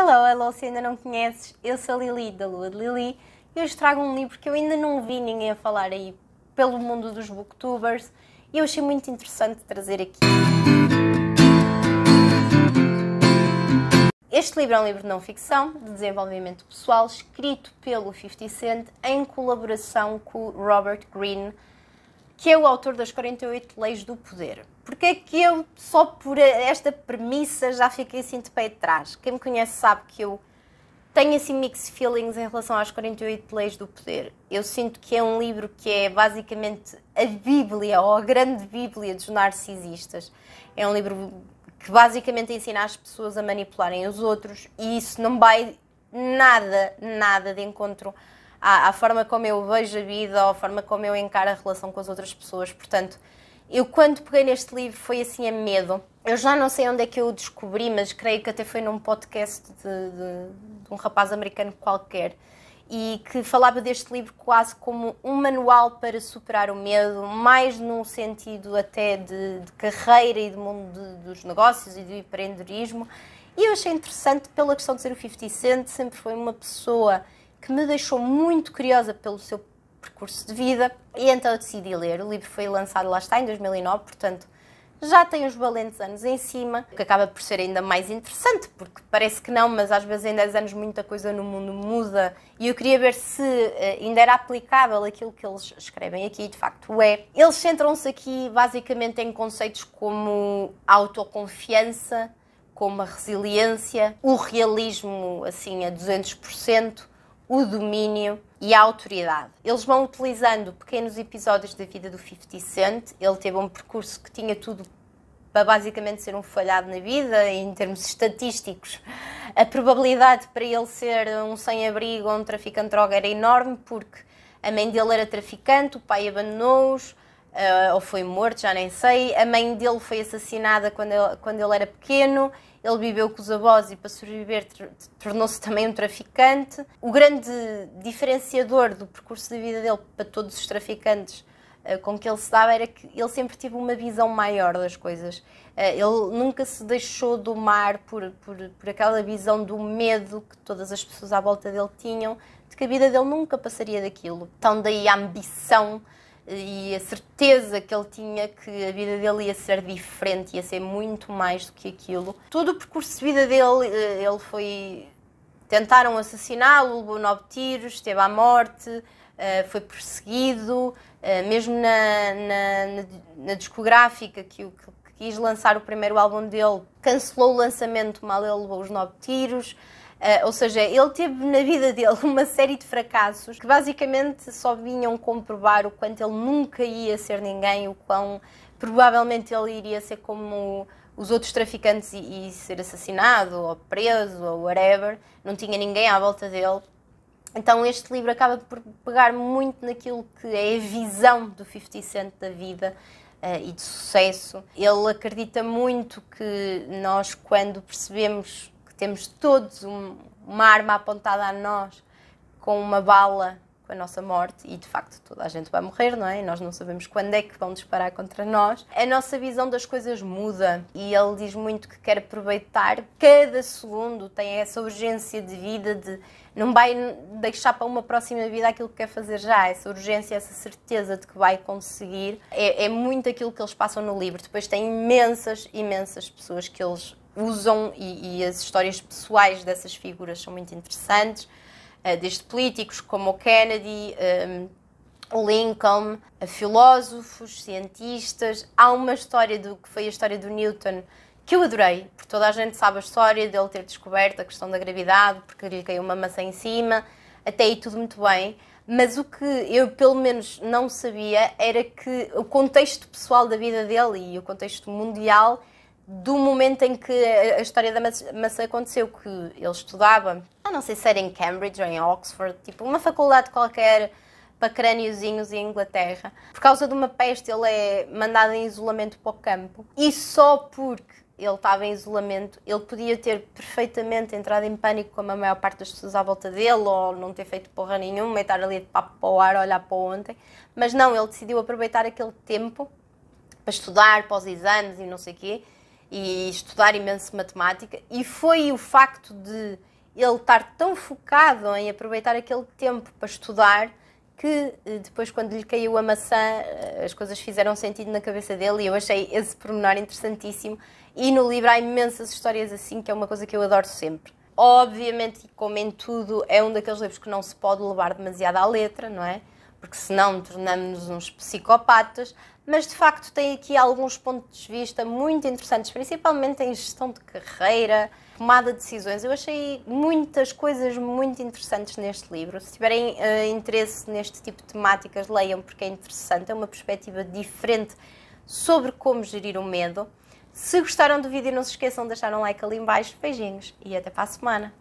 Hello, hello, se ainda não conheces, eu sou a Lili, da Lua de Lili, e hoje trago um livro que eu ainda não vi ninguém a falar aí pelo mundo dos booktubers, e eu achei muito interessante trazer aqui. Este livro é um livro de não ficção, de desenvolvimento pessoal, escrito pelo 50 Cent em colaboração com Robert Greene, que é o autor das 48 Leis do Poder. Porque é que eu, só por esta premissa, já fiquei assim de pé de trás? Quem me conhece sabe que eu tenho assim mixed feelings em relação às 48 Leis do Poder. Eu sinto que é um livro que é basicamente a Bíblia ou a grande Bíblia dos narcisistas. É um livro que basicamente ensina as pessoas a manipularem os outros e isso não vai nada, nada de encontro à, à forma como eu vejo a vida ou à forma como eu encaro a relação com as outras pessoas. Portanto, eu, quando peguei neste livro, foi assim a medo. Eu já não sei onde é que eu o descobri, mas creio que até foi num podcast de, de, de um rapaz americano qualquer e que falava deste livro quase como um manual para superar o medo, mais num sentido até de, de carreira e do mundo de, dos negócios e do empreendedorismo. E eu achei interessante pela questão de ser o 50 Cent, sempre foi uma pessoa que me deixou muito curiosa pelo seu percurso de vida. E então eu decidi ler. O livro foi lançado lá está em 2009, portanto já tem uns valentes anos em cima, o que acaba por ser ainda mais interessante, porque parece que não, mas às vezes em 10 anos muita coisa no mundo muda e eu queria ver se eh, ainda era aplicável aquilo que eles escrevem aqui, de facto é. Eles centram-se aqui basicamente em conceitos como autoconfiança, como a resiliência, o realismo assim a 200%, o domínio e a autoridade. Eles vão utilizando pequenos episódios da vida do 50 Cent. Ele teve um percurso que tinha tudo para basicamente ser um falhado na vida, em termos estatísticos. A probabilidade para ele ser um sem-abrigo ou um traficante de droga era enorme, porque a mãe dele era traficante, o pai abandonou-os, eh, ou foi morto, já nem sei. A mãe dele foi assassinada quando ele, quando ele era pequeno ele viveu com os avós e para sobreviver tornou-se também um traficante. O grande diferenciador do percurso de vida dele para todos os traficantes eh, com que ele se dava era que ele sempre teve uma visão maior das coisas. Eh, ele nunca se deixou domar por, por, por aquela visão do medo que todas as pessoas à volta dele tinham, de que a vida dele nunca passaria daquilo. Então, daí a ambição e a certeza que ele tinha que a vida dele ia ser diferente, ia ser muito mais do que aquilo. Todo o percurso de vida dele, eh, ele foi. Tentaram assassiná-lo, levou nove tiros, esteve à morte, eh, foi perseguido, eh, mesmo na, na, na discográfica que o quis lançar o primeiro álbum dele, cancelou o lançamento, mal ele levou os nove tiros. Uh, ou seja, ele teve na vida dele uma série de fracassos que basicamente só vinham comprovar o quanto ele nunca ia ser ninguém, o quão provavelmente ele iria ser como os outros traficantes e, e ser assassinado ou preso ou whatever. Não tinha ninguém à volta dele. Então este livro acaba por pegar muito naquilo que é a visão do 50 Cent da vida, eh, e de sucesso. Ele acredita muito que nós, quando percebemos que temos todos um, uma arma apontada a nós, com uma bala com a nossa morte e de facto toda a gente vai morrer, não é? Nós não sabemos quando é que vão disparar contra nós. A nossa visão das coisas muda e ele diz muito que quer aproveitar cada segundo, tem essa urgência de vida de não vai deixar para uma próxima vida aquilo que quer fazer já, essa urgência, essa certeza de que vai conseguir. É, é muito aquilo que eles passam no livro. Depois tem imensas, imensas pessoas que eles usam e, e as histórias pessoais dessas figuras são muito interessantes. Eh, desde políticos como o Kennedy, ehm, o Lincoln, eh, filósofos, cientistas. Há uma história do que foi a história do Newton que eu adorei, porque toda a gente sabe a história dele ter descoberto a questão da gravidade, porque lhe caiu uma maçã em cima, até aí tudo muito bem. Mas o que eu, pelo menos, não sabia era que o contexto pessoal da vida dele e o contexto mundial do momento em que a história da maçã aconteceu, que ele estudava, a não sei se era em Cambridge ou em Oxford, tipo uma faculdade qualquer para crâniozinhos em Inglaterra. Por causa de uma peste, ele é mandado em isolamento para o campo. E só porque ele estava em isolamento, ele podia ter perfeitamente entrado em pânico como a maior parte das pessoas à volta dele, ou não ter feito porra nenhuma, e estar ali de papo para o ar, olhar para ontem. Mas não, ele decidiu aproveitar aquele tempo para estudar, para os exames e não sei o quê e estudar imenso matemática, e foi o facto de ele estar tão focado em aproveitar aquele tempo para estudar que eh, depois, quando lhe caiu a maçã, eh, as coisas fizeram sentido na cabeça dele e eu achei esse pormenor interessantíssimo. E no livro há imensas histórias assim, que é uma coisa que eu adoro sempre. Obviamente, como em tudo, é um daqueles livros que não se pode levar demasiado à letra, não é? Porque senão tornamos-nos uns psicopatas, mas de facto tem aqui alguns pontos de vista muito interessantes, principalmente em gestão de carreira, tomada de decisões. Eu achei muitas coisas muito interessantes neste livro. Se tiverem uh, interesse neste tipo de temáticas, leiam porque é interessante, é uma perspectiva diferente sobre como gerir o medo. Se gostaram do vídeo, não se esqueçam de deixar um like ali embaixo. Beijinhos e até para a semana.